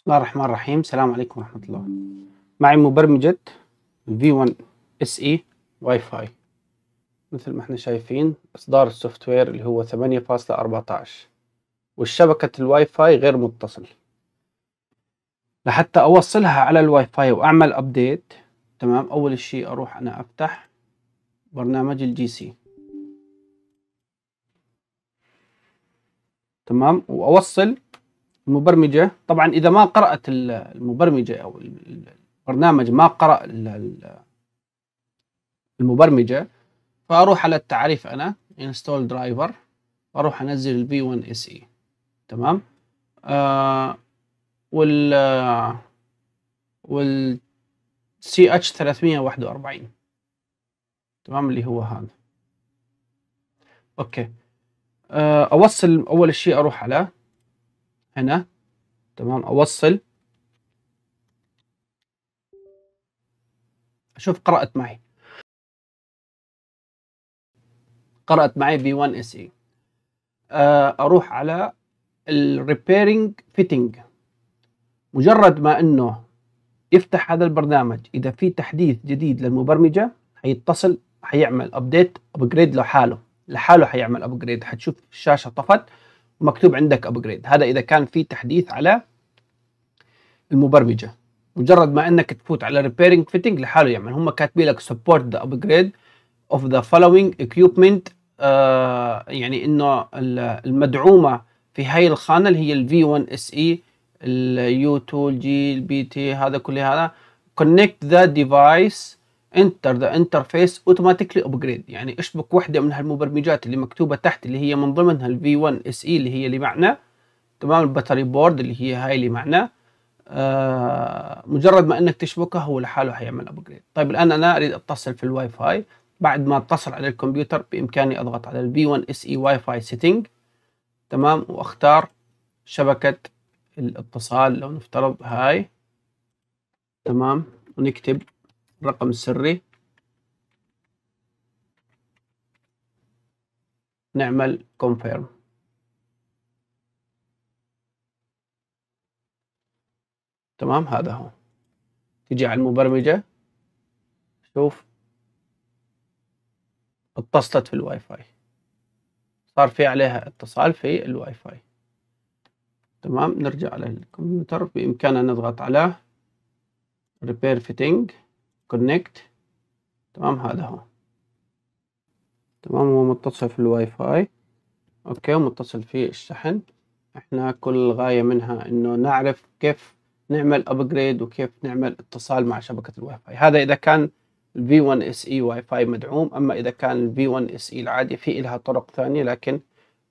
بسم الله الرحمن الرحيم السلام عليكم ورحمة الله معي مبرمجة V1 SE واي فاي مثل ما احنا شايفين اصدار السوفت وير اللي هو 8.14 والشبكة الواي فاي غير متصل لحتى اوصلها على الواي فاي واعمل ابديت تمام اول شيء اروح انا افتح برنامج الجي سي تمام واوصل المبرمجه طبعا اذا ما قرات المبرمجه او البرنامج ما قرا المبرمجه فاروح على التعريف انا install driver واروح انزل البي 1 اس اي تمام آه وال وال سي اتش 341 تمام اللي هو هذا اوكي آه اوصل اول شيء اروح على هنا تمام اوصل شوف قرأت معي قرأت معي بي 1 اي آه، أروح على الريبيرنج فيتنج مجرد ما أنه يفتح هذا البرنامج إذا في تحديث جديد للمبرمجة حيتصل حيعمل أبديت أبجريد لحاله لحاله حيعمل أبجريد حتشوف الشاشة طفت مكتوب عندك ابجريد هذا اذا كان في تحديث على المبرمجه مجرد ما انك تفوت على ريبيرنج فيتنج لحاله يعمل هم كاتبين لك سبورت ذا ابجريد اوف ذا فولوينج اكيوبمنت يعني انه المدعومه في هاي الخانه اللي هي الفي 1 اس اي اليو 2 الجي البي تي هذا كل هذا كونكت ذا ديفايس انتر ذا انترفيس اوتوماتيكلي ابجريد يعني اشبك وحده من هالمبرمجات اللي مكتوبه تحت اللي هي من ضمنها الفي 1 اس اي اللي هي اللي معنا تمام الباتري بورد اللي هي هاي اللي معنا آه، مجرد ما انك تشبكها هو لحاله حيعمل ابجريد طيب الان انا اريد اتصل في الواي فاي بعد ما اتصل على الكمبيوتر بامكاني اضغط على الفي 1 اس اي واي فاي سيتنج تمام واختار شبكه الاتصال لو نفترض هاي تمام ونكتب الرقم السري نعمل confirm تمام هذا هو تجي على المبرمجة شوف اتصلت في الواي فاي صار في عليها اتصال في الواي فاي تمام نرجع على الكمبيوتر بإمكاننا نضغط على repair fitting كونكت تمام هذا هو تمام هو متصل في الواي فاي اوكي ومتصل في الشحن احنا كل غاية منها انه نعرف كيف نعمل ابجريد وكيف نعمل اتصال مع شبكة الواي فاي هذا اذا كان ال V1 SE واي فاي مدعوم اما اذا كان ال V1 SE العادي في لها طرق ثانية لكن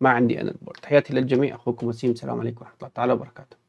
ما عندي انا البورد تحياتي للجميع اخوكم وسيم السلام عليكم ورحمة الله تعالى وبركاته